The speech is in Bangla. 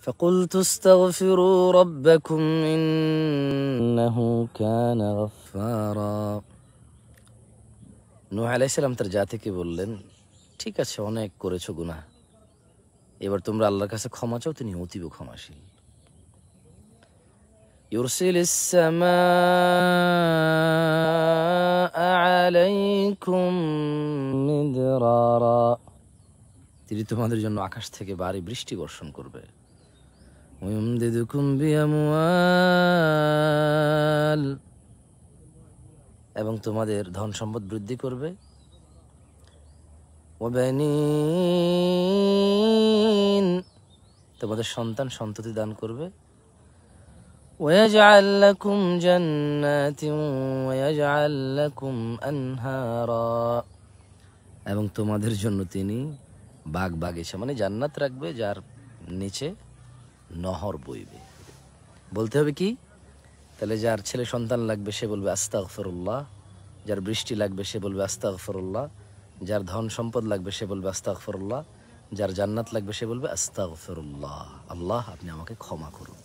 فقلت استغفروا ربكم إنه كان غفارا নুহ আলাইসালাম তার জাতিকে বললেন ঠিক আছে অনেক করেছো গুনাহ এবার তোমরা আল্লাহর কাছে ক্ষমা চাও তিনি অতীব ক্ষমাশীল يرسل السماء عليكم مدرارا তিনি তোমাদের জন্য আকাশ থেকে ভারী বৃষ্টি বর্ষণ করবে এবং তোমাদের ধন সম্পদ বৃদ্ধি করবে তোমাদের সন্তান সন্ততি দান করবে এবং তোমাদের জন্য তিনি বাগ বাগিচা মানে জান্নাত রাখবে যার নিচে নহর বইবে বলতে হবে কি তাহলে যার ছেলে সন্তান লাগবে সে বলবে আস্তা আকফরুল্লাহ যার বৃষ্টি লাগবে সে বলবে আস্তা আকফরুল্লাহ যার ধন সম্পদ লাগবে সে বলবে আস্তা আকফরুল্লাহ যার জান্নাত লাগবে সে বলবে আস্তা আকফরুল্লাহ আল্লাহ আপনি আমাকে ক্ষমা করুন